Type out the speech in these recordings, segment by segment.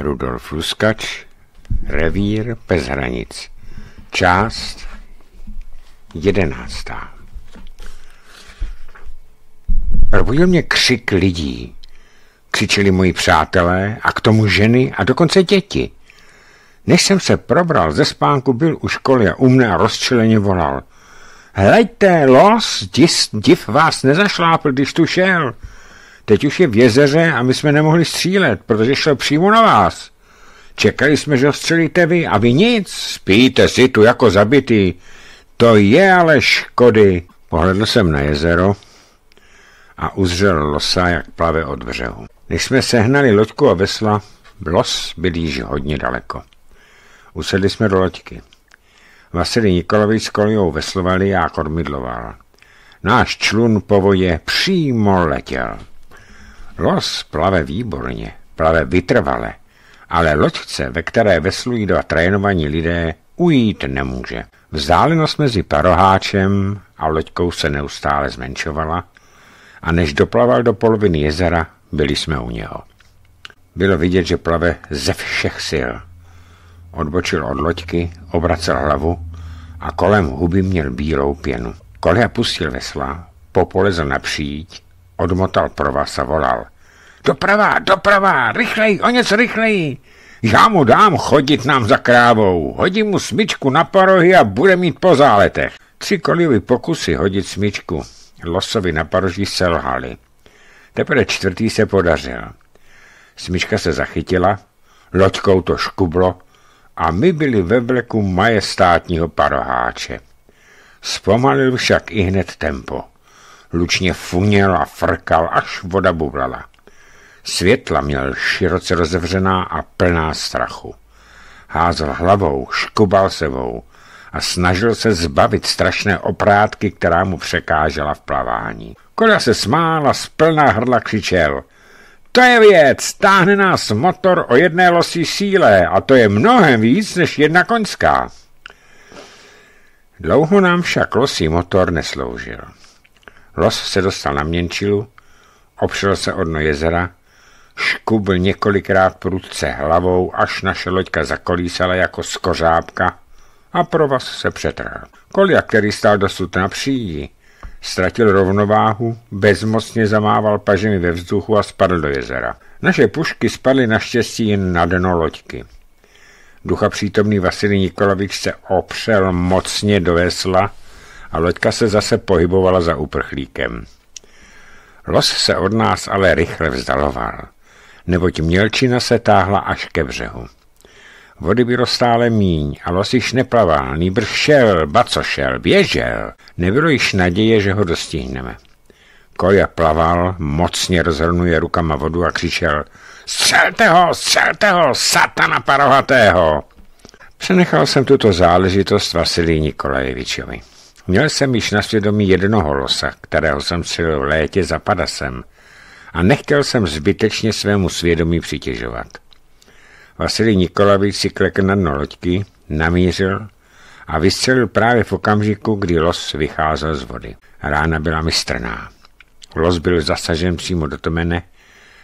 Rudolf Luskač, Revír bez hranic, část jedenáctá. Probudil mě křik lidí. Křičeli moji přátelé a k tomu ženy a dokonce děti. Než jsem se probral ze spánku, byl u školy a u mne a rozčileně volal. Hleďte, los, div, div vás nezašlápl, když tu šel. Teď už je v jezeře a my jsme nemohli střílet, protože šel přímo na vás. Čekali jsme, že ho střelíte vy a vy nic. Spíte si tu jako zabitý. To je ale škody. Pohledl jsem na jezero a uzřel losa, jak plave od břehu. Když jsme sehnali loďku a vesla, los byl již hodně daleko. Usedli jsme do loďky. Vasily Nikolovič s kolijou veslovali a kormidloval. Náš člun po vodě přímo letěl. Los plave výborně, plave vytrvale, ale loďce, ve které veslují dva trénovaní lidé, ujít nemůže. Vzdálenost mezi paroháčem a loďkou se neustále zmenšovala a než doplaval do poloviny jezera, byli jsme u něho. Bylo vidět, že plave ze všech sil. Odbočil od loďky, obracel hlavu a kolem huby měl bílou pěnu. Kolia pustil vesla, popolezl na Odmotal provaz a volal. Doprava, doprava, rychlej, o něco rychlej. Já mu dám chodit nám za krávou, hodím mu smyčku na parohy a bude mít po záletech. Tři kolivy pokusy hodit smyčku losovi na paroží selhali. Teprve čtvrtý se podařil. Smyčka se zachytila, loďkou to škublo a my byli ve vleku majestátního paroháče. Zpomalil však i hned tempo lučně funěl a frkal, až voda bublala. Světla měl široce rozevřená a plná strachu. Házel hlavou, škubal sebou a snažil se zbavit strašné oprátky, která mu překážela v plavání. Koda se smála, z plná hrdla křičel. To je věc, táhne nás motor o jedné losí síle a to je mnohem víc než jedna koňská. Dlouho nám však losí motor nesloužil. Los se dostal na měnčilu, opřel se o dno jezera, škubl několikrát prudce hlavou, až naše loďka zakolísala jako skořápka a provaz se přetrhl. Kolia, který stál dosud na přídi, ztratil rovnováhu, bezmocně zamával pažemi ve vzduchu a spadl do jezera. Naše pušky spadly naštěstí jen na dno loďky. Ducha přítomný Vasily Nikolavič se opřel mocně do vesla a loďka se zase pohybovala za uprchlíkem. Los se od nás ale rychle vzdaloval, neboť mělčina se táhla až ke břehu. Vody bylo stále míň a los již neplaval, nýbrž šel, baco šel, běžel. Nebylo již naděje, že ho dostihneme. Koja plaval, mocně rozhrnuje rukama vodu a křičel Střelte ho, střelte ho, satana parohatého! Přenechal jsem tuto záležitost Vasilí Nikolajevičovi. Měl jsem již na svědomí jednoho losa, kterého jsem střelil v létě za padasem a nechtěl jsem zbytečně svému svědomí přitěžovat. Vasilij Nikolavič si klekl na dno loďky, namířil a vystřelil právě v okamžiku, kdy los vycházel z vody. Rána byla mistrná. Los byl zasažen přímo do tomene,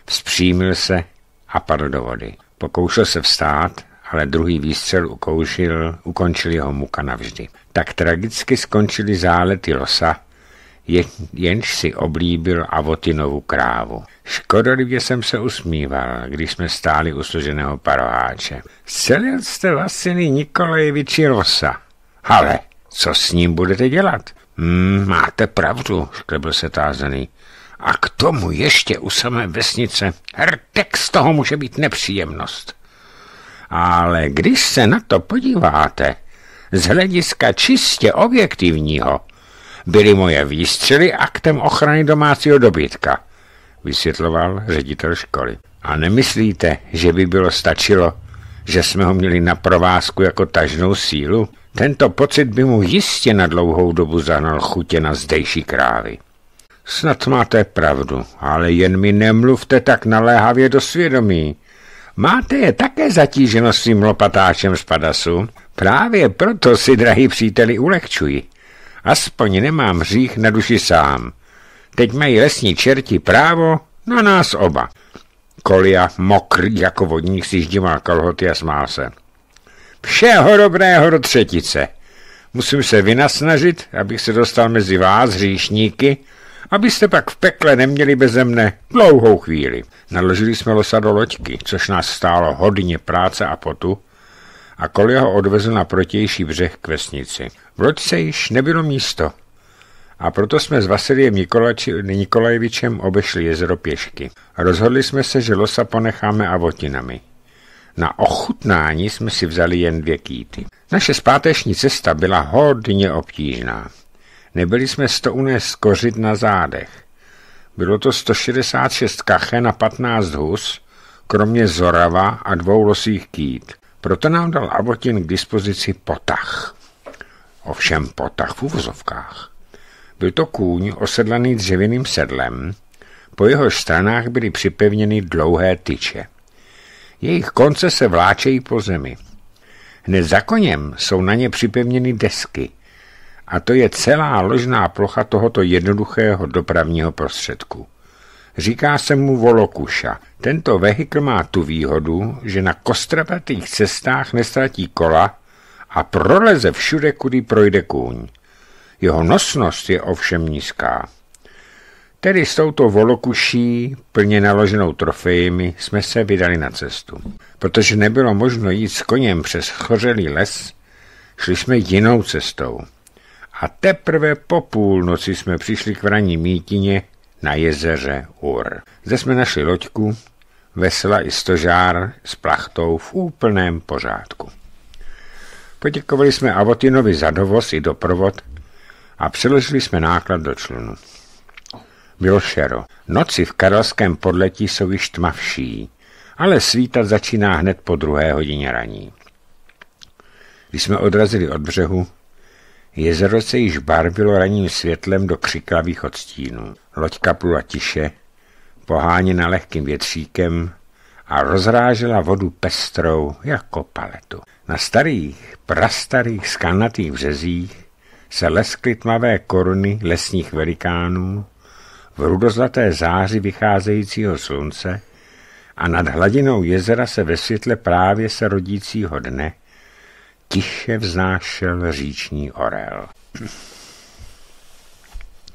vzpřímil se a padl do vody. Pokoušel se vstát, ale druhý výstřel ukoušil, ukončil jeho muka navždy tak tragicky skončily zálety losa, je, jenž si oblíbil Avotinovu krávu. Škodolivě jsem se usmíval, když jsme stáli u složeného paroháče. Scelil jste Vasily Nikolajeviči losa. Ale co s ním budete dělat? Mm, máte pravdu, šklebil se tázaný. A k tomu ještě u samé vesnice. Hrtek z toho může být nepříjemnost. Ale když se na to podíváte, z hlediska čistě objektivního byly moje výstřely aktem ochrany domácího dobytka, vysvětloval ředitel školy. A nemyslíte, že by bylo stačilo, že jsme ho měli na provázku jako tažnou sílu? Tento pocit by mu jistě na dlouhou dobu zahnal chutě na zdejší krávy. Snad máte pravdu, ale jen mi nemluvte tak naléhavě do svědomí. Máte je také zatíženo svým lopatáčem z padasu? Právě proto si, drahý příteli, ulehčuji. Aspoň nemám hřích na duši sám. Teď mají lesní čerti právo na nás oba. Kolia, mokrý jako vodník, si ždímá kalhoty a smá se. Všeho dobrého do třetice. Musím se vynasnažit, abych se dostal mezi vás, hříšníky, abyste pak v pekle neměli beze mne dlouhou chvíli. Naložili jsme losa do loďky, což nás stálo hodně práce a potu, a kolia ho odvezl na protější břeh k vesnici. V loďce již nebylo místo a proto jsme s Vasiliem Nikolajevičem obešli jezero pěšky. Rozhodli jsme se, že losa ponecháme avotinami. Na ochutnání jsme si vzali jen dvě kýty. Naše zpáteční cesta byla hodně obtížná. Nebyli jsme sto unést kořit na zádech. Bylo to 166 kache na 15 hus, kromě zorava a dvou losých kýt. Proto nám dal Abotin k dispozici potah. Ovšem potah v uvozovkách. Byl to kůň osedlaný dřevěným sedlem, po jeho stranách byly připevněny dlouhé tyče. Jejich konce se vláčejí po zemi. Hned za koněm jsou na ně připevněny desky a to je celá ložná plocha tohoto jednoduchého dopravního prostředku. Říká se mu Volokuša. Tento vehikl má tu výhodu, že na kostrapatých cestách nestratí kola a proleze všude, kudy projde kůň. Jeho nosnost je ovšem nízká. Tedy s touto volokuší, plně naloženou trofejmi, jsme se vydali na cestu. Protože nebylo možno jít s koněm přes chořelý les, šli jsme jinou cestou. A teprve po půlnoci jsme přišli k vraní mítině, na jezeře Ur. Zde jsme našli loďku, vesla i stožár s plachtou v úplném pořádku. Poděkovali jsme Avotinovi za dovoz i doprovod a přeložili jsme náklad do člunu. Bylo šero. Noci v karelském podletí jsou již tmavší, ale svítat začíná hned po druhé hodině raní. Když jsme odrazili od břehu, Jezero se již barvilo raným světlem do křiklavých odstínů. Loďka plula tiše, poháněna lehkým větříkem a rozrážela vodu pestrou jako paletu. Na starých, prastarých skanatých březích se leskly tmavé koruny lesních velikánů v rudozlaté záři vycházejícího slunce a nad hladinou jezera se ve světle právě se rodícího dne tiše vznášel říční orel.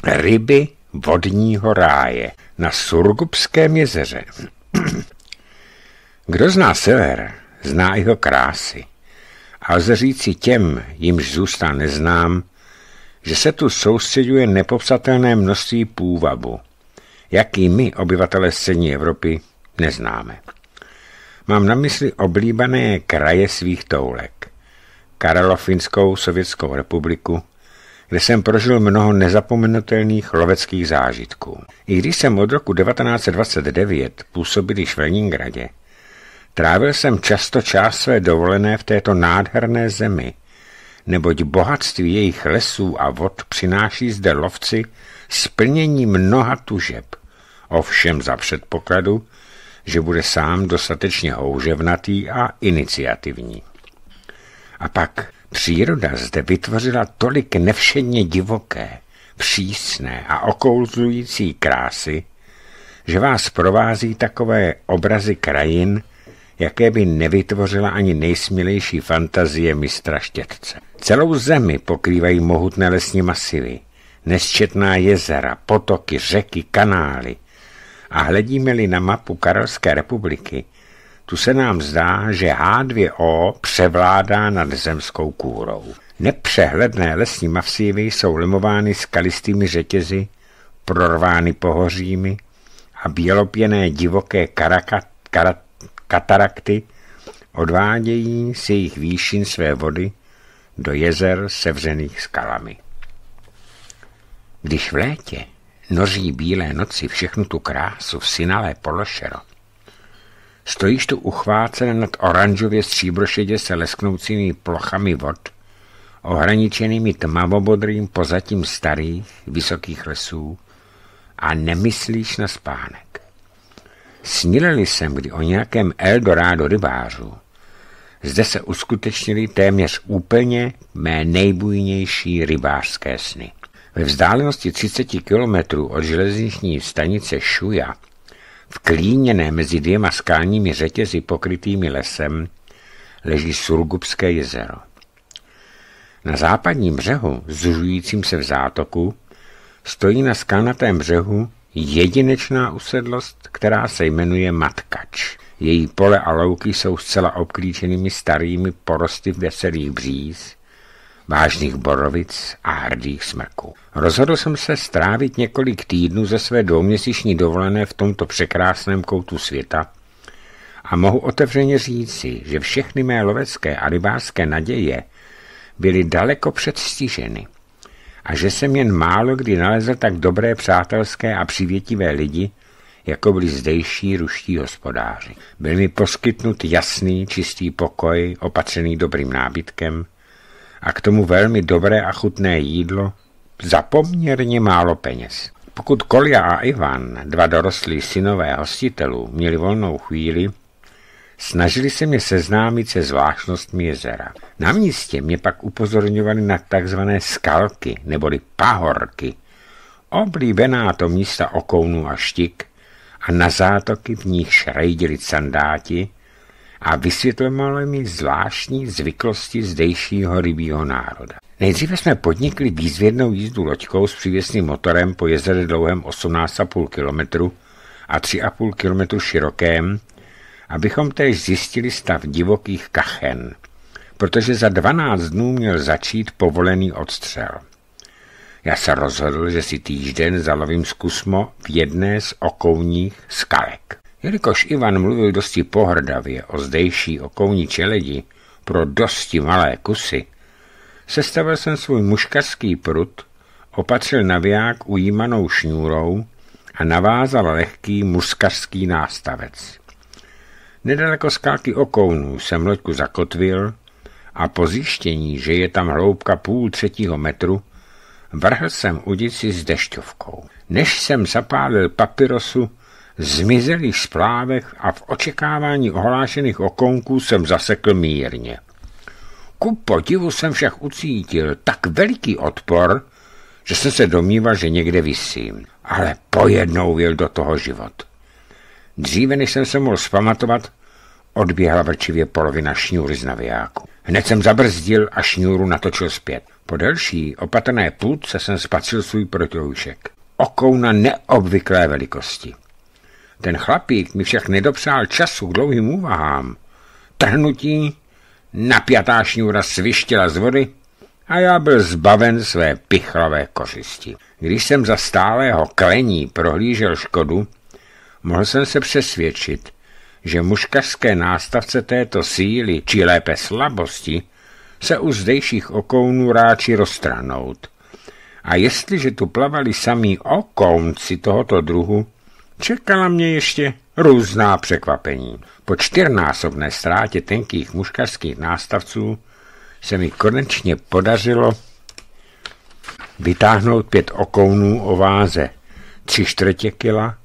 Ryby vodního ráje na Surgubském jezeře. Kdo zná sever, zná jeho krásy. A lze říci těm, jimž zůstá neznám, že se tu soustředuje nepopsatelné množství půvabu, jaký my, obyvatele střední Evropy, neznáme. Mám na mysli oblíbené kraje svých toulek. Karelofinskou sovětskou republiku, kde jsem prožil mnoho nezapomenutelných loveckých zážitků. I když jsem od roku 1929 působil již v Leningradě, trávil jsem často část své dovolené v této nádherné zemi, neboť bohatství jejich lesů a vod přináší zde lovci splnění mnoha tužeb, ovšem za předpokladu, že bude sám dostatečně houževnatý a iniciativní. A pak příroda zde vytvořila tolik nevšedně divoké, přísné a okouzlující krásy, že vás provází takové obrazy krajin, jaké by nevytvořila ani nejsmělejší fantazie mistra štětce. Celou zemi pokrývají mohutné lesní masivy, nesčetná jezera, potoky, řeky, kanály. A hledíme-li na mapu Karolské republiky, tu se nám zdá, že H2O převládá nad zemskou kůrou. Nepřehledné lesní masívy jsou lemovány skalistými řetězy, prorvány pohořími a bělopěné divoké karaka, kara, katarakty odvádějí z jejich výšin své vody do jezer sevřených skalami. Když v létě noří bílé noci všechnu tu krásu v synalé Pološerot, Stojíš tu uchvácen nad oranžově stříbrošedě se lesknoucími plochami vod, ohraničenými tmavobodrým pozatím starých, vysokých lesů a nemyslíš na spánek. Snileli jsem kdy o nějakém Eldorádo rybářů. Zde se uskutečnily téměř úplně mé nejbujnější rybářské sny. Ve vzdálenosti 30 kilometrů od železniční stanice Šuja Vklíněné mezi dvěma skálními řetězy pokrytými lesem leží Surgubské jezero. Na západním břehu, zužujícím se v zátoku, stojí na skalnatém břehu jedinečná usedlost, která se jmenuje Matkač. Její pole a louky jsou zcela obklíčenými starými porosty veselých bříz, vážných borovic a hrdých smrků. Rozhodl jsem se strávit několik týdnů ze své dvouměsíční dovolené v tomto překrásném koutu světa a mohu otevřeně říci, že všechny mé lovecké a rybářské naděje byly daleko předstiženy a že jsem jen málo kdy nalezl tak dobré přátelské a přivětivé lidi, jako byli zdejší ruští hospodáři. Byl mi poskytnut jasný, čistý pokoj, opatřený dobrým nábytkem, a k tomu velmi dobré a chutné jídlo za poměrně málo peněz. Pokud Kolja a Ivan, dva dorostlí synové hostitelů, měli volnou chvíli, snažili se mě seznámit se zvláštnostmi jezera. Na místě mě pak upozorňovali na takzvané skalky neboli pahorky, oblíbená to místa okounů a štik a na zátoky v nich šrejdili sandáti, a vysvětlovalo mi zvláštní zvyklosti zdejšího rybího národa. Nejdříve jsme podnikli výzvědnou jízdu loďkou s přívěsným motorem po jezere dlouhém 18,5 km a 3,5 km širokém, abychom též zjistili stav divokých kachen, protože za 12 dnů měl začít povolený odstřel. Já se rozhodl, že si týžden zalovím zkusmo v jedné z okouních skalek. Jelikož Ivan mluvil dosti pohrdavě o zdejší okouní čeledi pro dosti malé kusy, sestavil jsem svůj muškařský prut, opatřil naviják ujímanou šňůrou a navázal lehký muskařský nástavec. Nedaleko skáky okounů jsem loďku zakotvil a po zjištění, že je tam hloubka půl třetího metru, vrhl jsem udici s dešťovkou. Než jsem zapálil papirosu, zmizelých zprávech a v očekávání ohlášených okonků jsem zasekl mírně. Ku podivu jsem však ucítil tak veliký odpor, že jsem se domníval, že někde vysím. Ale pojednou věl do toho život. Dříve, než jsem se mohl zpamatovat, odběhla vrčivě polovina šňůry z navijáku. Hned jsem zabrzdil a šňůru natočil zpět. Po delší, opatrné půdce jsem spatřil svůj protiloušek. Okouna neobvyklé velikosti. Ten chlapík mi však nedopsal času k dlouhým úvahám. Trhnutí, napjatá šňůra svištěla z vody a já byl zbaven své pichlavé kořisti. Když jsem za stálého klení prohlížel škodu, mohl jsem se přesvědčit, že muškařské nástavce této síly, či lépe slabosti, se u zdejších okounů ráči roztrhnout. A jestliže tu plavali samí okounci tohoto druhu, Čekala mě ještě různá překvapení. Po čtyřnásobné ztrátě tenkých muškařských nástavců se mi konečně podařilo vytáhnout pět okounů o váze. Tři čtvrtě kila,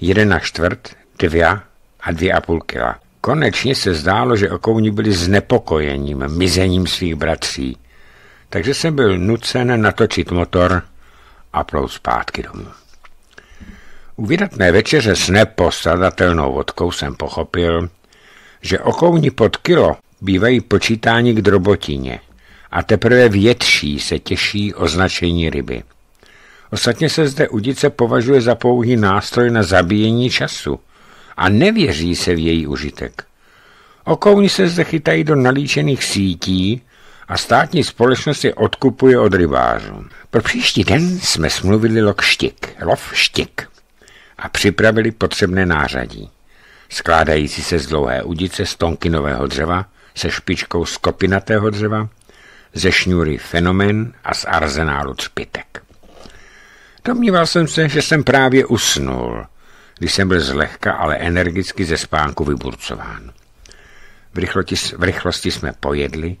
jeden na čtvrt, dvě a dvě a půl kila. Konečně se zdálo, že okouni byli znepokojením, mizením svých bratří. Takže jsem byl nucen natočit motor a plout zpátky domů. U vydatné večeře s nepostradatelnou vodkou jsem pochopil, že okouni pod kilo bývají počítáni k drobotině a teprve větší se těší označení ryby. Ostatně se zde udice považuje za pouhý nástroj na zabíjení času a nevěří se v její užitek. Okouni se zde chytají do nalíčených sítí a státní společnost je odkupuje od rybářů. Pro příští den jsme smluvili lok štik, lov štik a připravili potřebné nářadí, skládající se z dlouhé udice z tonkinového dřeva, se špičkou z kopinatého dřeva, ze šňůry fenomen a z arzenálu třpitek. Domníval jsem se, že jsem právě usnul, když jsem byl zlehka, ale energicky ze spánku vyburcován. V, rychloti, v rychlosti jsme pojedli,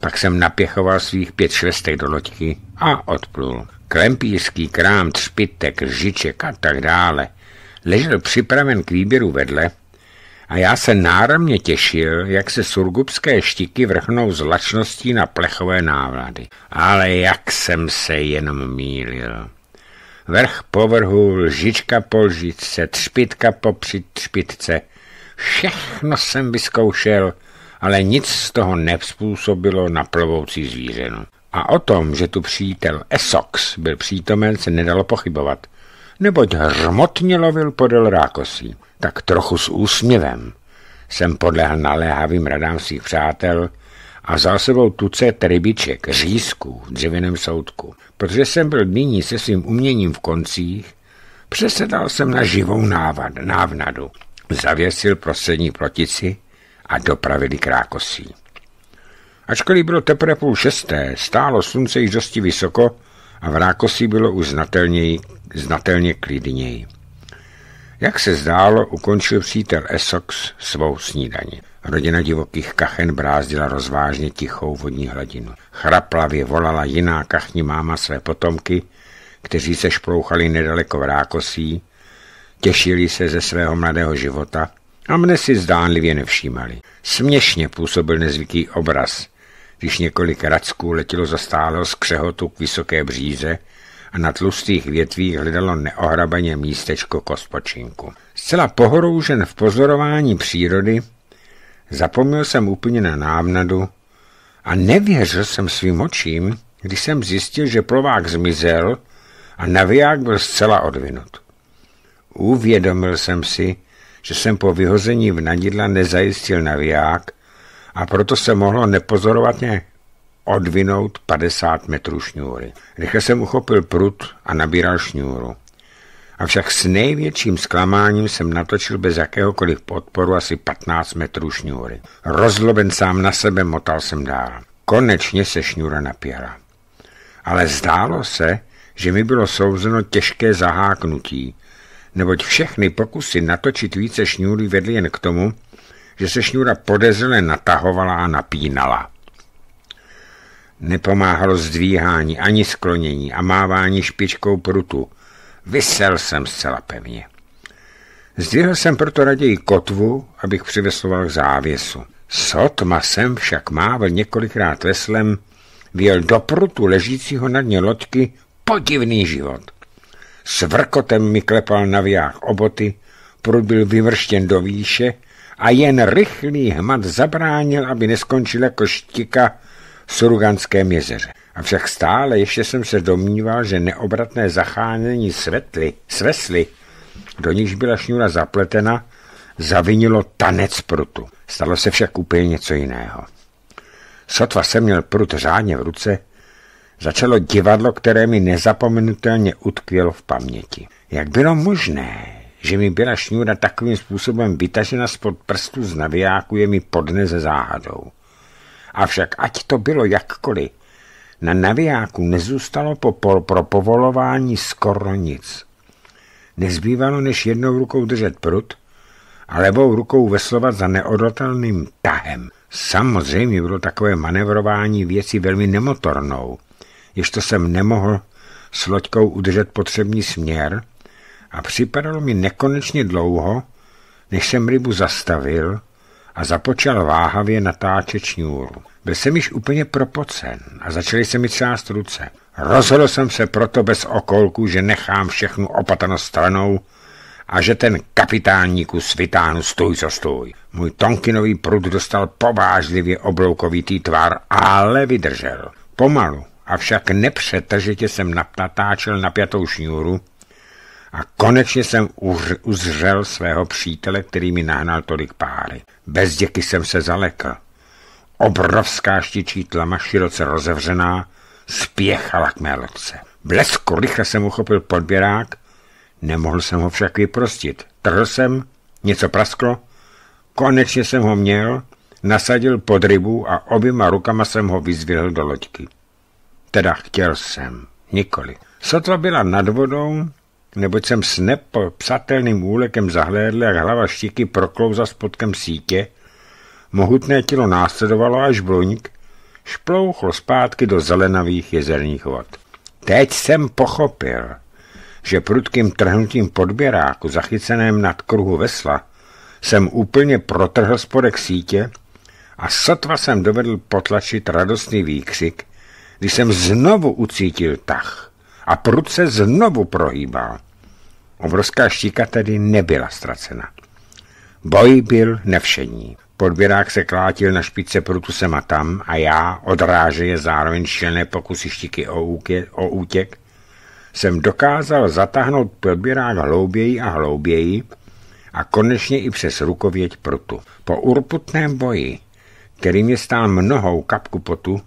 pak jsem napěchoval svých pět švestek do loďky a odplul klempířský krám, třpitek, žiček a tak dále, ležel připraven k výběru vedle a já se náramně těšil, jak se surgubské štiky vrhnou zlačností na plechové návlady. Ale jak jsem se jenom mýlil. Vrch povrhu, lžička po lžičce, třpitka po třpitce. Všechno jsem vyzkoušel, ale nic z toho nevzpůsobilo na plovoucí zvířenu. A o tom, že tu přítel Esox byl přítomen, se nedalo pochybovat, neboť hrmotně lovil podel rákosí, tak trochu s úsměvem. Jsem podlehl naléhavým radám svých přátel a za sebou tuce rybiček, řízků v dřevěném soudku. Protože jsem byl nyní se svým uměním v koncích, přesedal jsem na živou návad, návnadu, zavěsil prostřední plotici a dopravili krákosí. Ačkoliv bylo teprve půl šesté, stálo slunce již dosti vysoko a v rákosí bylo už znatelněji, znatelně klidněji. Jak se zdálo, ukončil přítel Essox svou snídaní. Rodina divokých kachen brázdila rozvážně tichou vodní hladinu. Chraplavě volala jiná kachní máma své potomky, kteří se šplouchali nedaleko v rákosí, těšili se ze svého mladého života a mne si zdánlivě nevšímali. Směšně působil nezvyklý obraz když několik racků letělo zastálo z křehotu k vysoké bříze a na tlustých větvích hledalo neohrabaně místečko k ospočinku. Zcela pohoroužen v pozorování přírody, zapomněl jsem úplně na návnadu a nevěřil jsem svým očím, když jsem zjistil, že plovák zmizel a naviják byl zcela odvinut. Uvědomil jsem si, že jsem po vyhození v nadidla nezajistil naviják a proto se mohlo nepozorovatně odvinout 50 metrů šňůry. Rychle jsem uchopil prut a nabíral šňůru. Avšak s největším zklamáním jsem natočil bez jakéhokoliv podporu asi 15 metrů šňůry. Rozloben sám na sebe motal jsem dál. Konečně se šňůra napěla. Ale zdálo se, že mi bylo souzeno těžké zaháknutí, neboť všechny pokusy natočit více šňůry vedly jen k tomu, že se šňůra podezřele natahovala a napínala. Nepomáhalo zdvíhání, ani sklonění a mávání špičkou prutu. Vysel jsem zcela pevně. Zdvihl jsem proto raději kotvu, abych přivesloval k závěsu. Sotma jsem však mával několikrát veslem, vjel do prutu ležícího na dně loďky podivný život. S vrkotem mi klepal na viách oboty, prut byl vyvrštěn do výše a jen rychlý hmat zabránil, aby neskončil jako štika v Suruganském jezeře. Avšak stále ještě jsem se domníval, že neobratné zachánění svetly, svesly, do níž byla šňůra zapletena, zavinilo tanec prutu. Stalo se však úplně něco jiného. Sotva jsem měl prut řádně v ruce, začalo divadlo, které mi nezapomenutelně utkvělo v paměti. Jak bylo možné, že mi byla šňůra takovým způsobem vytažena spod prstů z navijáku, je mi podne ze záhadou. Avšak ať to bylo jakkoliv, na navijáku nezůstalo po, po, pro povolování skoro nic. Nezbývalo, než jednou rukou držet prut a levou rukou veslovat za neodolatelným tahem. Samozřejmě bylo takové manevrování věci velmi nemotornou, jež to jsem nemohl s loďkou udržet potřebný směr – a připadalo mi nekonečně dlouho, než jsem rybu zastavil a započal váhavě natáčet šňůru. Byl jsem již úplně propocen a začaly se mi třást ruce. Rozhodl jsem se proto bez okolku, že nechám všechnu opatrnost stranou a že ten kapitánníku svitánu stůj co stůj. Můj tonkinový prut dostal povážlivě obloukovitý tvar, ale vydržel. Pomalu, avšak nepřetržitě jsem natáčel napjatou šňůru a konečně jsem uzřel svého přítele, který mi nahnal tolik páry. Bez děky jsem se zalekl. Obrovská štičí tlama, široce rozevřená, spěchala k mé lodce. Blesku rychle jsem uchopil podběrák, nemohl jsem ho však vyprostit. Trhl jsem, něco prasklo, konečně jsem ho měl, nasadil pod rybu a oběma rukama jsem ho vyzvihl do loďky. Teda chtěl jsem, nikoli. Sotva byla nad vodou, neboť jsem s nepsatelným úlekem zahlédl, jak hlava štiky proklouza spodkem sítě, mohutné tělo následovalo až bloňk, šplouchlo zpátky do zelenavých jezerních vod. Teď jsem pochopil, že prudkým trhnutím podběráku zachyceném nad kruhu vesla jsem úplně protrhl spodek sítě a sotva jsem dovedl potlačit radostný výkřik, když jsem znovu ucítil tah a prud se znovu prohýbal. Obrovská štíka tedy nebyla ztracena. Boj byl nevšení. Podběrák se klátil na špice prutu sem a tam a já, je zároveň šilné pokusy štiky o, úke, o útěk, jsem dokázal zatáhnout podběrák hlouběji a hlouběji a konečně i přes rukověď prutu. Po urputném boji, který mě stál mnohou kapku potu,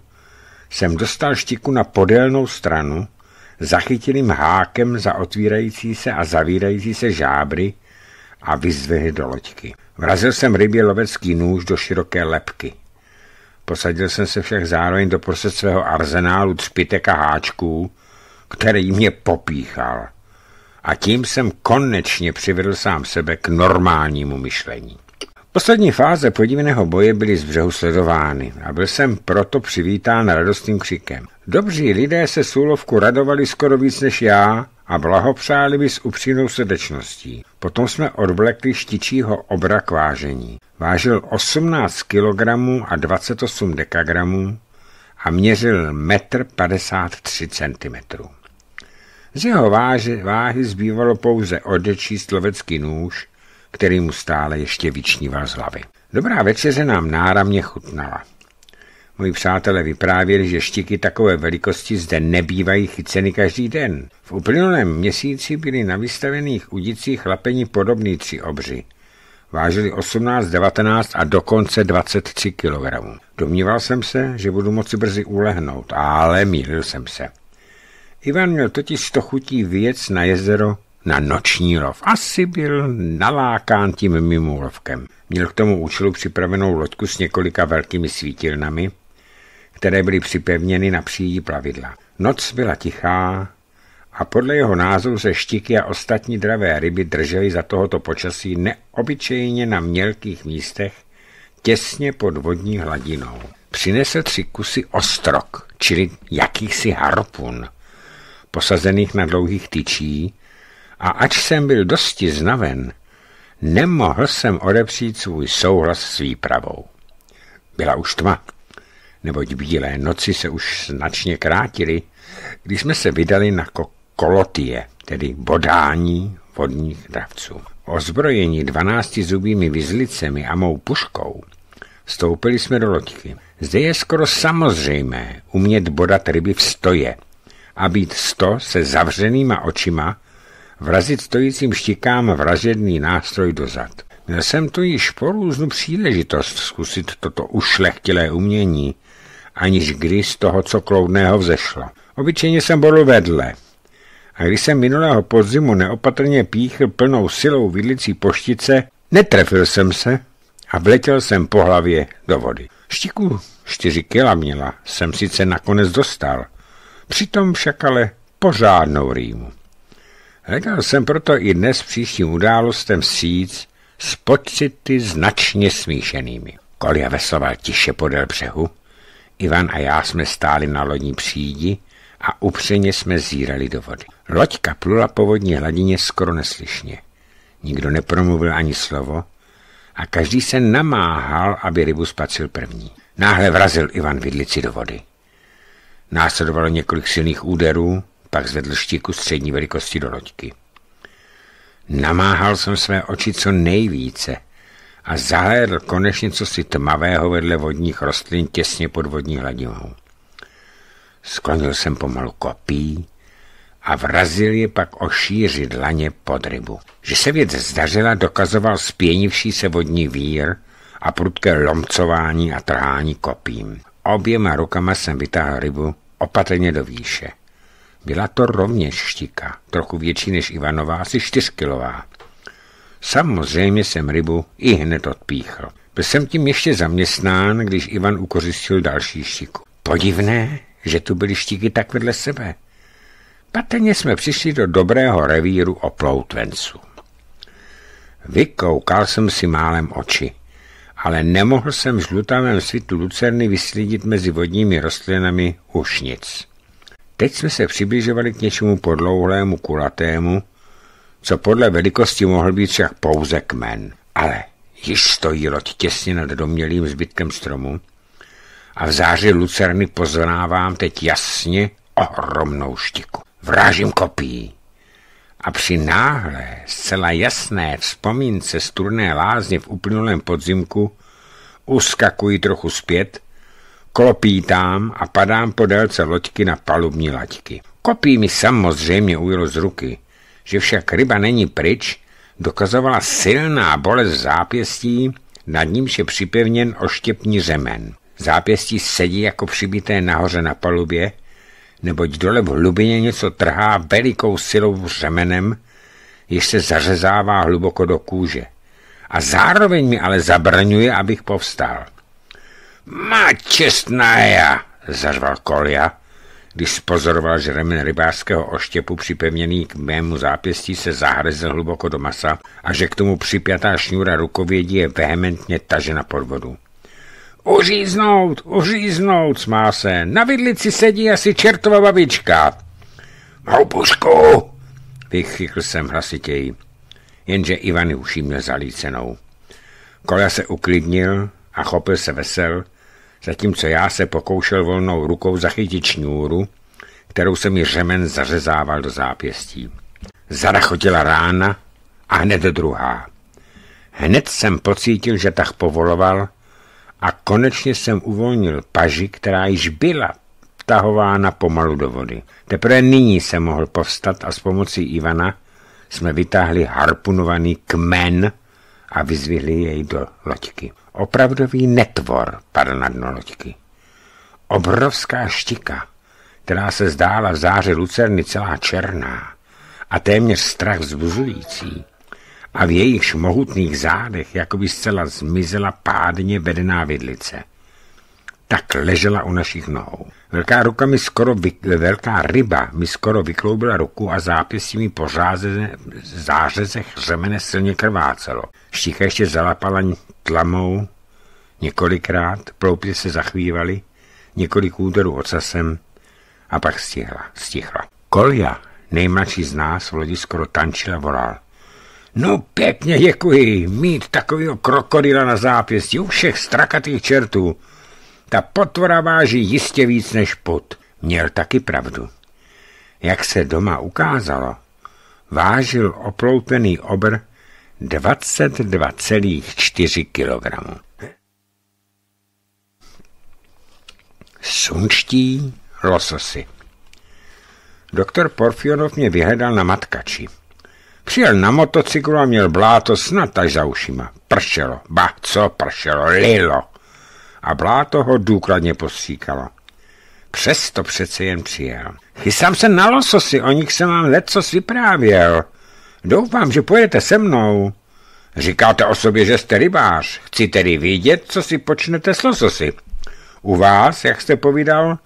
jsem dostal štiku na podélnou stranu zachytilým hákem za otvírající se a zavírající se žábry a vyzvihy do loďky. Vrazil jsem rybě lovecký nůž do široké lepky. Posadil jsem se však zároveň do prostřed svého arzenálu třpitek a háčků, který mě popíchal. A tím jsem konečně přivedl sám sebe k normálnímu myšlení. Poslední fáze podivného boje byly z břehu sledovány a byl jsem proto přivítán radostným křikem. Dobří lidé se Sůlovku radovali skoro víc než já a blahopřáli mi s upřímnou srdečností. Potom jsme odvlekli štičího obra k vážení. Vážil 18 kg a 28 dekagramů a měřil 1,53 m. Z jeho váži, váhy zbývalo pouze odečíst lovecký nůž který mu stále ještě vyčníval z hlavy. Dobrá večeře nám náramně chutnala. Moji přátelé vyprávěli, že štiky takové velikosti zde nebývají chyceny každý den. V uplynulém měsíci byli na vystavených udicích chlapení podobný tři obři. Vážili 18, 19 a dokonce 23 kg. Domníval jsem se, že budu moci brzy ulehnout, ale mýlil jsem se. Ivan měl totiž to chutí věc na jezero na noční lov. Asi byl nalákán tím mimo lovkem. Měl k tomu účelu připravenou loďku s několika velkými svítilnami, které byly připevněny na přídi plavidla. Noc byla tichá a podle jeho názoru se štiky a ostatní dravé ryby držely za tohoto počasí neobyčejně na mělkých místech těsně pod vodní hladinou. Přinesl tři kusy ostrok, čili jakýchsi harpun, posazených na dlouhých tyčích a ač jsem byl dosti znaven, nemohl jsem odepřít svůj souhlas s výpravou. Byla už tma, neboť bílé noci se už značně krátily, když jsme se vydali na kolotie, tedy bodání vodních dravců. Ozbrojení dvanácti zubými vizlicemi a mou puškou vstoupili jsme do loďky. Zde je skoro samozřejmé umět bodat ryby v stoje a být sto se zavřenýma očima vrazit stojícím štikám vražedný nástroj dozad. Měl jsem tu již porůznu příležitost zkusit toto ušlechtilé umění, aniž kdy z toho, co kloudného vzešlo. Obyčejně jsem bodl vedle. A když jsem minulého podzimu neopatrně píchl plnou silou vidlicí poštice, netrefil jsem se a vletěl jsem po hlavě do vody. Štiku čtyři kila měla, jsem sice nakonec dostal, přitom však ale pořádnou rýmu. Hledal jsem proto i dnes příštím událostem síc s pocity značně smíšenými. Kolia vesloval tiše podél břehu, Ivan a já jsme stáli na lodní přídi a upřeně jsme zírali do vody. Loďka plula po vodní hladině skoro neslyšně. Nikdo nepromluvil ani slovo a každý se namáhal, aby rybu spacil první. Náhle vrazil Ivan vidlici do vody. Následovalo několik silných úderů, pak zvedl štíku střední velikosti do loďky. Namáhal jsem své oči co nejvíce a zahlédl konečně co si tmavého vedle vodních rostlin těsně pod vodní hladinou. Sklonil jsem pomalu kopí a vrazil je pak o šíři dlaně pod rybu. Že se věc zdařila, dokazoval spěnivší se vodní vír a prudké lomcování a trhání kopím. Oběma rukama jsem vytáhl rybu opatrně do výše. Byla to rovněž štika, trochu větší než Ivanová, asi čtyřkilová. Samozřejmě jsem rybu i hned odpíchl. Byl jsem tím ještě zaměstnán, když Ivan ukořistil další štiku. Podivné, že tu byly štíky tak vedle sebe. Patrně jsme přišli do dobrého revíru o ploutvencu. Vykoukal jsem si málem oči, ale nemohl jsem žlutavém svitu lucerny vyslídit mezi vodními rostlinami už nic. Teď jsme se přibližovali k něčemu podlouhlému kulatému, co podle velikosti mohl být však pouze kmen. Ale již stojí loď těsně nad domělým zbytkem stromu a v záři lucerny poznávám teď jasně ohromnou štiku. Vrážím kopí a při náhle, zcela jasné vzpomínce strunné lázně v uplynulém podzimku uskakují trochu zpět Klopítám a padám po délce loďky na palubní laťky. Kopí mi samozřejmě ujelo z ruky, že však ryba není pryč, dokazovala silná bolest v zápěstí, nad nímž je připevněn oštěpní řemen. Zápěstí sedí jako přibité nahoře na palubě, neboť dole v hlubině něco trhá velikou silou řemenem, jež se zařezává hluboko do kůže. A zároveň mi ale zabraňuje, abych povstal. Má čestná zařval Kolia, když spozoroval, že remen rybářského oštěpu připevněný k mému zápěstí se zahrezl hluboko do masa a že k tomu připjatá šňůra rukovědí je vehementně tažena pod vodu. Uříznout, uříznout, smá se, na vidlici sedí asi čertová babička. Mou pušku, vykřikl jsem hlasitěji, jenže Ivany už jim nezalícenou. Kola se uklidnil a chopil se vesel, zatímco já se pokoušel volnou rukou zachytit šňůru, kterou se mi řemen zařezával do zápěstí. Zarachotila rána a hned druhá. Hned jsem pocítil, že tak povoloval a konečně jsem uvolnil paži, která již byla tahována pomalu do vody. Teprve nyní jsem mohl povstat a s pomocí Ivana jsme vytáhli harpunovaný kmen a vyzvihli jej do loďky opravdový netvor padl na dno loďky. Obrovská štika, která se zdála v záře lucerny celá černá a téměř strach vzbuzující, a v jejich mohutných zádech jakoby zcela zmizela pádně vedená vidlice – tak ležela u našich nohou. Velká, ruka mi skoro vy, velká ryba mi skoro vykloubila ruku a zápěstí mi po zářezech řemene silně krvácelo. Štícha ještě zalapala tlamou několikrát, ploupě se zachvívaly, několik úderů ocasem a pak stihla, stihla. Kolja, nejmladší z nás, v lodi skoro tančila volal. No pěkně děkuji, mít takového krokodila na zápěstí u všech strakatých čertů. Ta potvora váží jistě víc než put. Měl taky pravdu. Jak se doma ukázalo, vážil oploupený obr 22,4 kg. Sunčtí lososy Doktor Porfionov mě vyhledal na matkači. Přijel na motocyklu a měl bláto snad až za ušima. Pršelo, ba co pršelo, lilo a bláto ho důkladně postříkalo. Přesto přece jen přijel. Chysám se na lososy, o nich jsem vám lecos vyprávěl. Doufám, že pojedete se mnou. Říkáte o sobě, že jste rybář. Chci tedy vidět, co si počnete s lososy. U vás, jak jste povídal,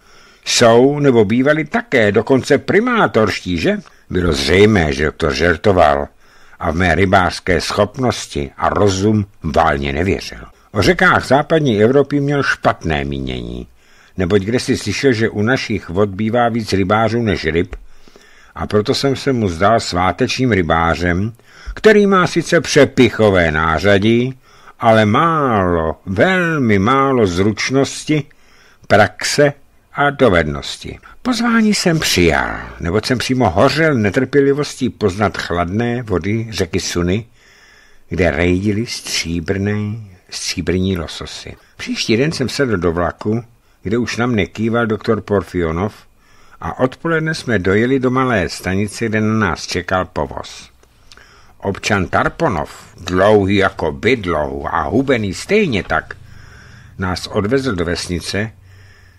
jsou nebo bývali také dokonce primátorští, že? Bylo zřejmé, že to žertoval a v mé rybářské schopnosti a rozum válně nevěřil. O řekách západní Evropy měl špatné mínění, neboť kde si slyšel, že u našich vod bývá víc rybářů než ryb, a proto jsem se mu zdal svátečním rybářem, který má sice přepichové nářadí, ale málo, velmi málo zručnosti, praxe a dovednosti. Pozvání jsem přijal, nebo jsem přímo hořel netrpělivostí poznat chladné vody řeky Suny, kde rejdili stříbrné stříbrní lososy. Příští den jsem sedl do vlaku, kde už nám nekýval doktor Porfionov a odpoledne jsme dojeli do malé stanice, kde na nás čekal povoz. Občan Tarponov, dlouhý jako bydlou a hubený stejně tak, nás odvezl do vesnice,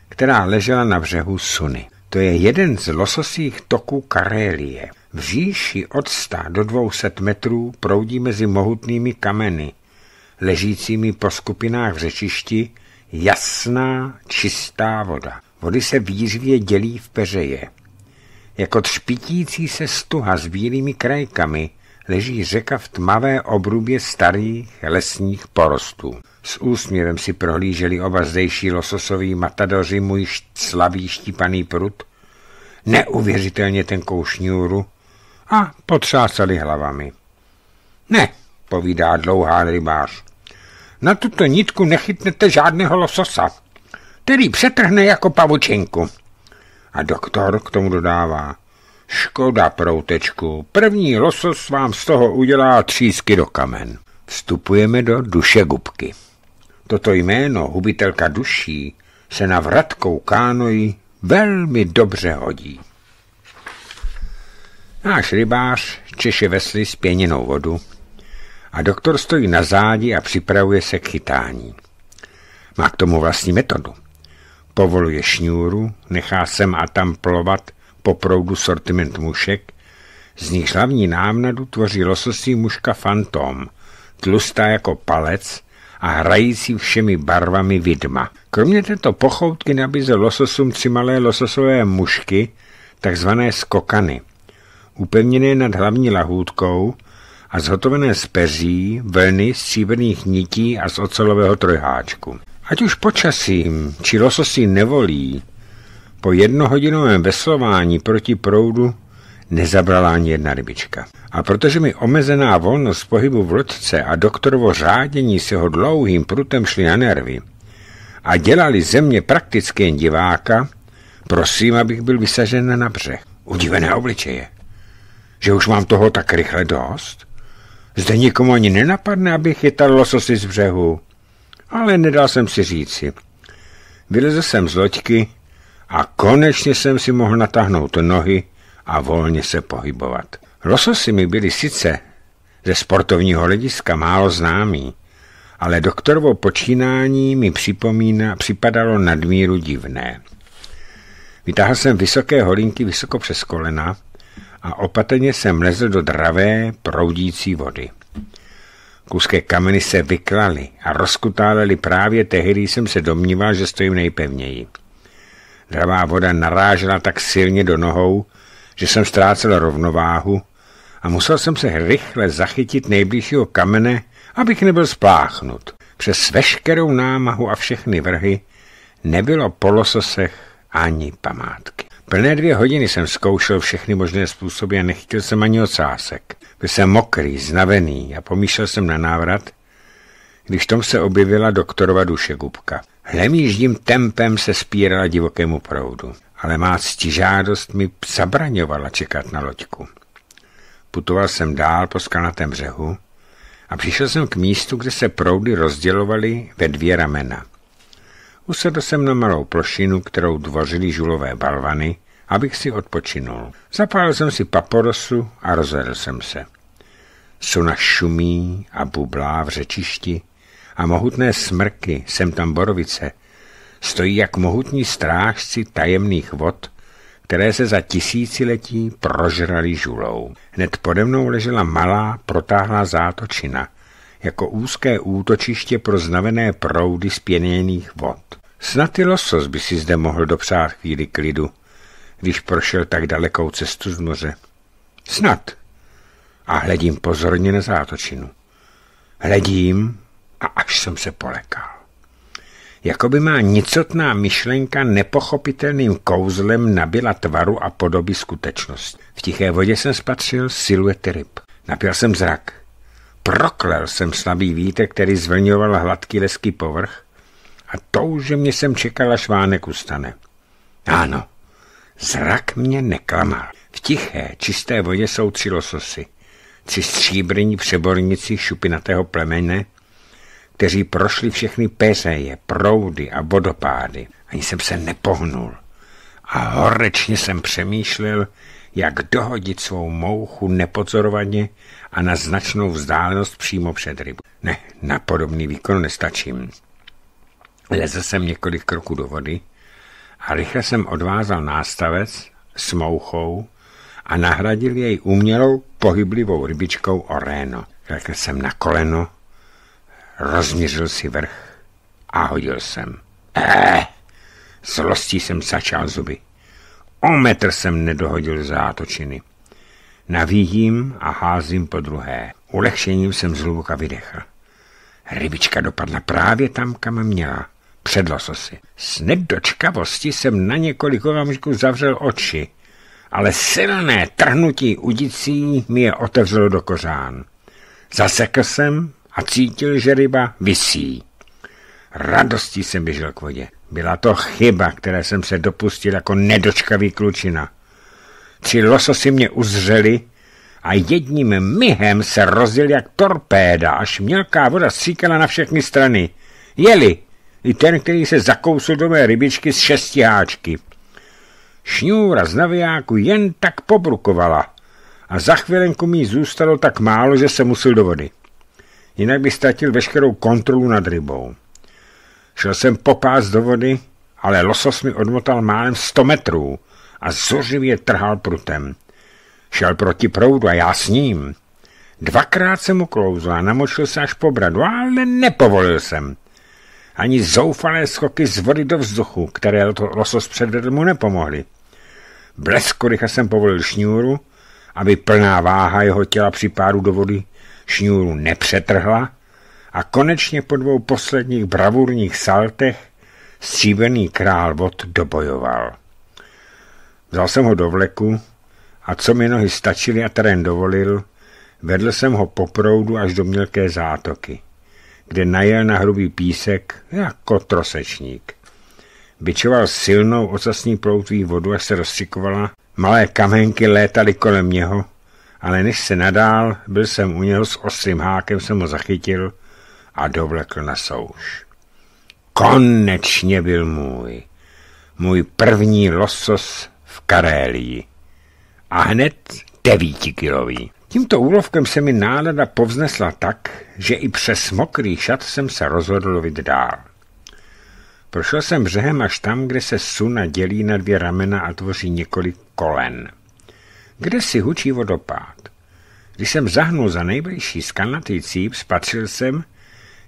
která ležela na břehu Suny. To je jeden z lososích toků Karélie. V říši od 100 do 200 metrů proudí mezi mohutnými kameny, ležícími po skupinách v řečišti, jasná, čistá voda. Vody se výřivě dělí v peřeje. Jako třpitící se stuha s bílými krajkami leží řeka v tmavé obrubě starých lesních porostů. S úsměvem si prohlíželi oba zdejší lososoví matadoři můj slavý štípaný prut, neuvěřitelně tenkou šňůru a potřásali hlavami. Ne, povídá dlouhá rybář na tuto nitku nechytnete žádného lososa, který přetrhne jako pavučinku. A doktor k tomu dodává, škoda proutečku, první losos vám z toho udělá třísky do kamen. Vstupujeme do duše gubky. Toto jméno, hubitelka duší, se na vratkou kánoji velmi dobře hodí. Náš rybář češe vesli pěněnou vodu, a doktor stojí na zádi a připravuje se k chytání. Má k tomu vlastní metodu. Povoluje šňůru, nechá sem a tam plovat po proudu sortiment mušek, z nich hlavní námnadu tvoří lososí muška fantom, tlustá jako palec a hrající všemi barvami vidma. Kromě této pochoutky nabízel lososům tři malé lososové mušky, takzvané skokany, upevněné nad hlavní lahůdkou, a zhotovené z peří, vlny, stříbrných nití a z ocelového trojháčku. Ať už počasím či lososí nevolí, po jednohodinovém veslování proti proudu nezabrala ani jedna rybička. A protože mi omezená volnost pohybu v lodce a doktorovo řádění se ho dlouhým prutem šli na nervy a dělali ze mě prakticky jen diváka, prosím, abych byl vysažen na břeh. Udivené obličeje. Že už mám toho tak rychle dost? Zde nikomu ani nenapadne, aby chytal lososy z břehu. Ale nedal jsem si říci. Vylezl jsem z loďky a konečně jsem si mohl natáhnout nohy a volně se pohybovat. Lososy mi byly sice ze sportovního hlediska málo známí, ale doktorovo počínání mi připomíná, připadalo nadmíru divné. Vytáhl jsem vysoké holinky vysoko přes kolena, a opatrně jsem lezl do dravé, proudící vody. Kuské kameny se vyklaly a rozkutálely právě tehdy jsem se domníval, že stojím nejpevněji. Dravá voda narážela tak silně do nohou, že jsem ztrácel rovnováhu a musel jsem se rychle zachytit nejbližšího kamene, abych nebyl spláchnut. Přes veškerou námahu a všechny vrhy nebylo po lososech ani památky. Plné dvě hodiny jsem zkoušel všechny možné způsoby a nechytil jsem ani ocásek. Byl jsem mokrý, znavený a pomýšlel jsem na návrat, když tom se objevila doktorova duše gubka. Hlemíždím tempem se spírala divokému proudu, ale má žádost mi zabraňovala čekat na loďku. Putoval jsem dál po skalnatém břehu a přišel jsem k místu, kde se proudy rozdělovaly ve dvě ramena. Usedl jsem na malou plošinu, kterou tvořily žulové balvany, abych si odpočinul. Zapálil jsem si paporosu a rozvedl jsem se. Suna šumí a bublá v řečišti a mohutné smrky, sem tam borovice, stojí jak mohutní strážci tajemných vod, které se za tisíciletí prožrali žulou. Hned pode mnou ležela malá, protáhlá zátočina – jako úzké útočiště pro znavené proudy spěněných vod. Snad i losos by si zde mohl dopřát chvíli klidu, když prošel tak dalekou cestu z moře. Snad. A hledím pozorně na zátočinu. Hledím a až jsem se polekal. Jakoby má nicotná myšlenka nepochopitelným kouzlem nabila tvaru a podoby skutečnosti. V tiché vodě jsem spatřil siluety ryb. Napil jsem zrak. Proklel jsem slabý vítr, který zvlňoval hladký leský povrch a to, že mě jsem čekala švánek ustane. Ano, zrak mě neklamal. V tiché, čisté vodě jsou tři lososy, tři stříbrní přebornici šupinatého plemene, kteří prošli všechny peřeje, proudy a vodopády. Ani jsem se nepohnul. A horečně jsem přemýšlel, jak dohodit svou mouchu nepozorovaně a na značnou vzdálenost přímo před rybu. Ne, na podobný výkon nestačím. Lezl jsem několik kroků do vody a rychle jsem odvázal nástavec s mouchou a nahradil jej umělou pohyblivou rybičkou oréno. Řekl jsem na koleno, rozměřil si vrch a hodil jsem. Eh, zlostí jsem začal zuby. O metr jsem nedohodil zátočiny. Navíjím a házím po druhé. Ulehčením jsem zluka vydechl. Rybička dopadla právě tam, kam měla. Před lososy. S nedočkavosti jsem na několik okamžiků zavřel oči, ale silné trhnutí udicí mi je otevřelo do kořán. Zasekl jsem a cítil, že ryba visí. Radostí jsem běžel k vodě. Byla to chyba, které jsem se dopustil jako nedočkavý klučina. Tři lososy mě uzřeli a jedním myhem se rozjel jak torpéda, až mělká voda stříkala na všechny strany. Jeli, i ten, který se zakousl do mé rybičky z šesti háčky. Šňůra z navijáku jen tak pobrukovala a za chvilenku mi zůstalo tak málo, že se musel do vody. Jinak by ztratil veškerou kontrolu nad rybou. Šel jsem popás do vody, ale losos mi odmotal málem 100 metrů a zuřivě trhal prutem. Šel proti proudu a já s ním. Dvakrát jsem uklouzl a namočil se až po bradu, ale nepovolil jsem. Ani zoufalé skoky z vody do vzduchu, které to losos předvedl, mu nepomohly. Blesku rychle jsem povolil šňůru, aby plná váha jeho těla při páru do vody šňůru nepřetrhla a konečně po dvou posledních bravurních saltech stříbený král vod dobojoval. Vzal jsem ho do vleku a co mi nohy stačily a terén dovolil, vedl jsem ho po proudu až do mělké zátoky, kde najel na hrubý písek jako trosečník. Byčoval silnou ocasní ploutví vodu, až se rozstřikovala, malé kamenky létaly kolem něho, ale než se nadál, byl jsem u něho s ostrým hákem, jsem ho zachytil a dovlekl na souš. Konečně byl můj. Můj první losos v Karélii. A hned devítikilový. Tímto úlovkem se mi nálada povznesla tak, že i přes mokrý šat jsem se rozhodl lovit dál. Prošel jsem břehem až tam, kde se suna dělí na dvě ramena a tvoří několik kolen. Kde si hučí vodopád? Když jsem zahnul za nejbližší skalnatý cíp, spatřil jsem,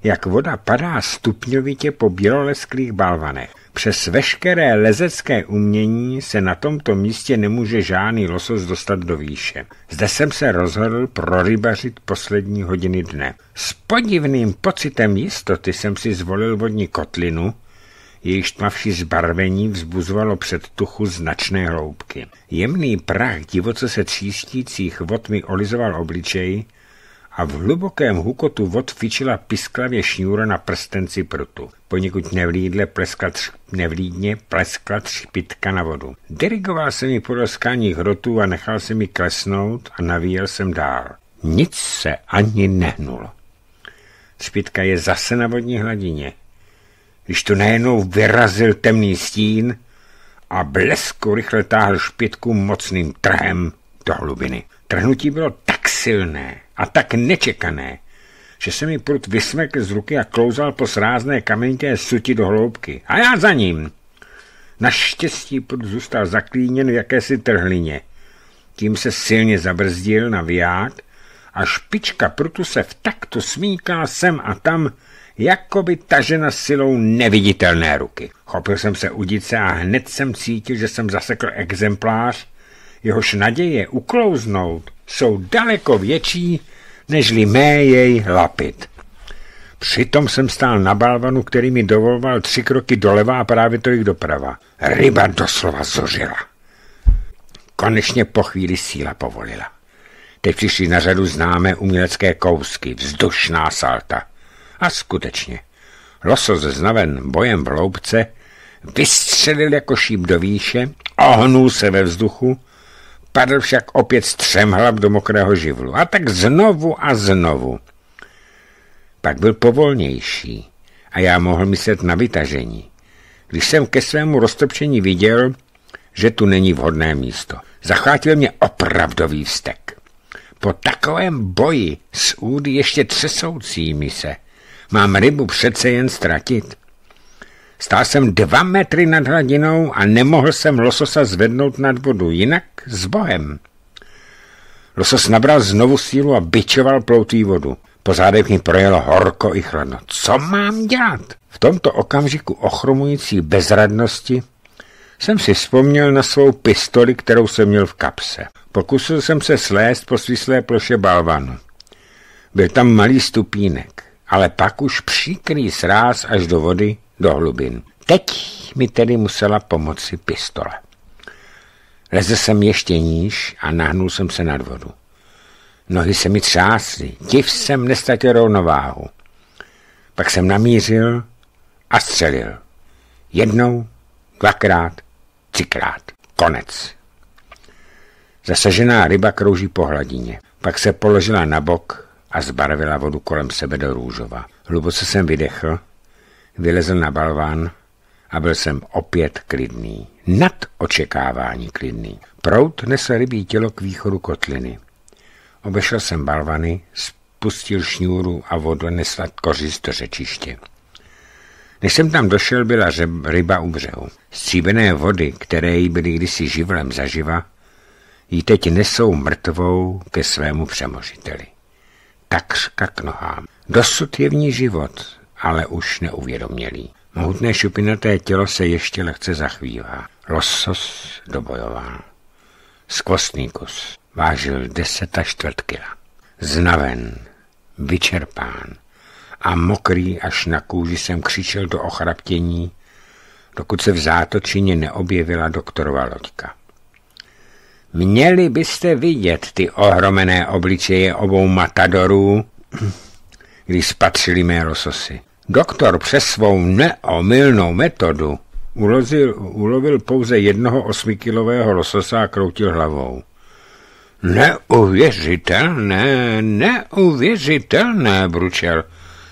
jak voda padá stupňovitě po bělolesklých balvanech. Přes veškeré lezecké umění se na tomto místě nemůže žádný losos dostat do výše. Zde jsem se rozhodl prorybařit poslední hodiny dne. S podivným pocitem jistoty jsem si zvolil vodní kotlinu, jejíž tmavší zbarvení vzbuzovalo tuchu značné hloubky. Jemný prach divoce se třístících vod mi olizoval obličej, a v hlubokém hukotu vod fičila pisklavě šňůra na prstenci prutu. Poněkud nevlídle pleskla tř... nevlídně pleskla třpitka na vodu. Dirigoval se mi po rozkání hrotu a nechal se mi klesnout a navíjel jsem dál. Nic se ani nehnulo. Třpitka je zase na vodní hladině. Když tu najednou vyrazil temný stín a blesku rychle táhl špitku mocným trhem do hlubiny. Trhnutí bylo tak silné a tak nečekané, že se mi prut vysmekl z ruky a klouzal po srázné kamenité suti do hloubky. A já za ním. Naštěstí prut zůstal zaklíněn v jakési trhlině. Tím se silně zabrzdil na viát a špička prutu se v takto smíká sem a tam, jako by tažena silou neviditelné ruky. Chopil jsem se udice a hned jsem cítil, že jsem zasekl exemplář, jehož naděje uklouznout jsou daleko větší, nežli mé jej lapit. Přitom jsem stál na balvanu, který mi dovoloval tři kroky doleva a právě tolik doprava. Ryba doslova zořila. Konečně po chvíli síla povolila. Teď přišli na řadu známé umělecké kousky, vzdušná salta. A skutečně, loso ze znaven bojem v loupce vystřelil jako šíp do výše, ohnul se ve vzduchu padl však opět střem hlav do mokrého živlu. A tak znovu a znovu. Pak byl povolnější a já mohl myslet na vytažení. Když jsem ke svému roztopčení viděl, že tu není vhodné místo, zachvátil mě opravdový vztek. Po takovém boji s údy ještě třesoucími se mám rybu přece jen ztratit. Stál jsem dva metry nad hladinou a nemohl jsem lososa zvednout nad vodu, jinak s bohem. Losos nabral znovu sílu a byčoval ploutý vodu. Po zádech mi projelo horko i chladno. Co mám dělat? V tomto okamžiku ochromující bezradnosti jsem si vzpomněl na svou pistoli, kterou jsem měl v kapse. Pokusil jsem se slést po svislé ploše balvanu. Byl tam malý stupínek, ale pak už příkrý sráz až do vody do hlubin. Teď mi tedy musela pomoci pistole. Leze jsem ještě níž a nahnul jsem se nad vodu. Nohy se mi třásly, div jsem nestatil rovnováhu. Pak jsem namířil a střelil. Jednou, dvakrát, třikrát. Konec. Zasažená ryba krouží po hladině. Pak se položila na bok a zbarvila vodu kolem sebe do růžova. Hluboce jsem vydechl vylezl na balván a byl jsem opět klidný. Nad očekávání klidný. Prout nesl rybí tělo k východu kotliny. Obešel jsem balvany, spustil šňůru a vodu nesla kořist do řečiště. Než jsem tam došel, byla ryba u břehu. Stříbené vody, které jí byly kdysi živlem zaživa, ji teď nesou mrtvou ke svému přemožiteli. Takřka k nohám. Dosud je v ní život, ale už neuvědomělý. Mohutné šupinaté tělo se ještě lehce zachvívá. Losos dobojoval. Skvostný kus. Vážil deset a čtvrt kila. Znaven, vyčerpán a mokrý až na kůži jsem křičel do ochraptění, dokud se v zátočině neobjevila doktorova loďka. Měli byste vidět ty ohromené obličeje obou matadorů, když spatřili mé lososy. Doktor přes svou neomylnou metodu ulozil, ulovil pouze jednoho osmikilového lososa a kroutil hlavou. Neuvěřitelné, neuvěřitelné, bručel,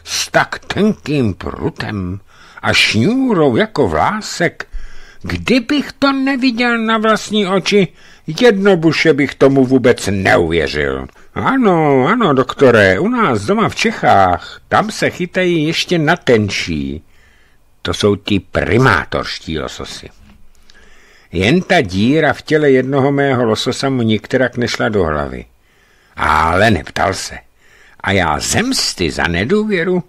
s tak tenkým prutem a šňůrou jako vlásek, kdybych to neviděl na vlastní oči, Jednobuše bych tomu vůbec neuvěřil. Ano, ano, doktore, u nás doma v Čechách, tam se chytají ještě na tenčí. To jsou ti primátorští lososy. Jen ta díra v těle jednoho mého lososa mu nikterak nešla do hlavy. Ale neptal se. A já zemsty za nedůvěru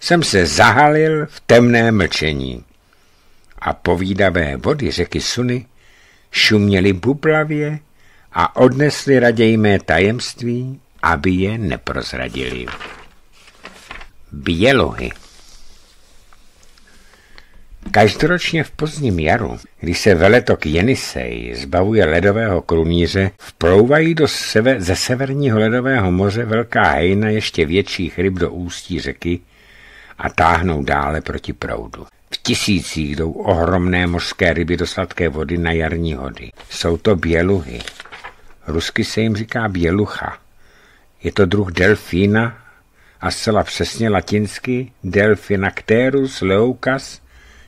jsem se zahalil v temné mlčení. A povídavé vody řeky Suny šuměli bublavě a odnesli raději mé tajemství, aby je neprozradili. Bělohy Každoročně v pozdním jaru, kdy se veletok Jenisej zbavuje ledového krunýře, vplouvají do sebe ze severního ledového moře velká hejna ještě větších ryb do ústí řeky a táhnou dále proti proudu tisících jdou ohromné mořské ryby do sladké vody na jarní hody. Jsou to běluhy. Rusky se jim říká bělucha. Je to druh delfína a zcela přesně latinsky delfinacterus leucas,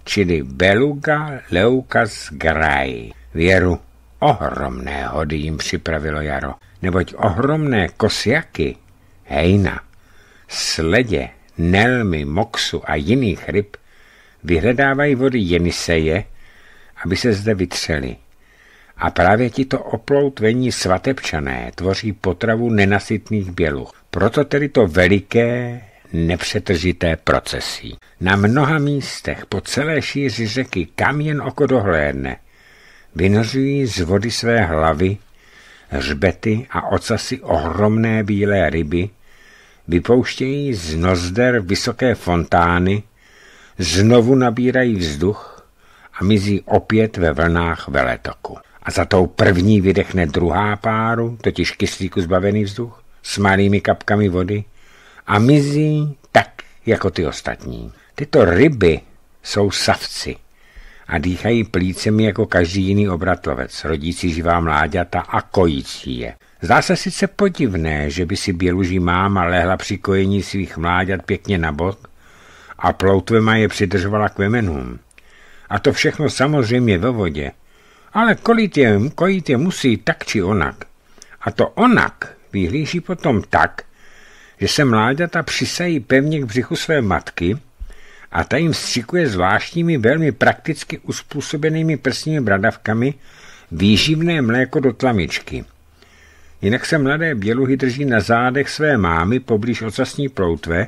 čili beluga leucas grai. Věru, ohromné hody jim připravilo jaro, neboť ohromné kosjaky, hejna, sledě, nelmy, moxu a jiných ryb vyhledávají vody Jeniseje, aby se zde vytřeli. A právě tito oploutvení svatebčané tvoří potravu nenasytných běluch. Proto tedy to veliké, nepřetržité procesí. Na mnoha místech po celé šíři řeky, kam jen oko dohlédne, vynořují z vody své hlavy, hřbety a ocasy ohromné bílé ryby, vypouštějí z nozder vysoké fontány, znovu nabírají vzduch a mizí opět ve vlnách veletoku. A za tou první vydechne druhá páru, totiž kyslíku zbavený vzduch, s malými kapkami vody a mizí tak jako ty ostatní. Tyto ryby jsou savci a dýchají plícemi jako každý jiný obratlovec, rodící živá mláďata a kojící je. Zdá se sice podivné, že by si běluží máma lehla při kojení svých mláďat pěkně na bok, a ploutvema je přidržovala k vemenům. A to všechno samozřejmě ve vodě. Ale kolit je, kolit je musí tak či onak. A to onak vyhlíží potom tak, že se mláďata přisají pevně k břichu své matky a ta jim stříkuje zvláštními, velmi prakticky uspůsobenými prsními bradavkami výživné mléko do tlamičky. Jinak se mladé běluhy drží na zádech své mámy poblíž ocasní ploutve,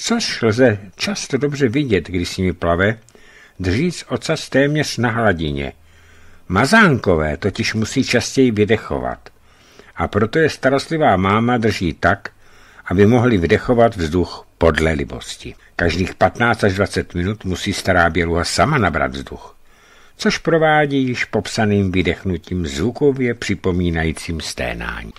což lze často dobře vidět, když s nimi plave, dříc ocas téměř na hladině. Mazánkové totiž musí častěji vydechovat a proto je starostlivá máma drží tak, aby mohli vydechovat vzduch podle libosti. Každých 15 až 20 minut musí stará běluha sama nabrat vzduch, což provádí již popsaným vydechnutím zvukově připomínajícím sténání.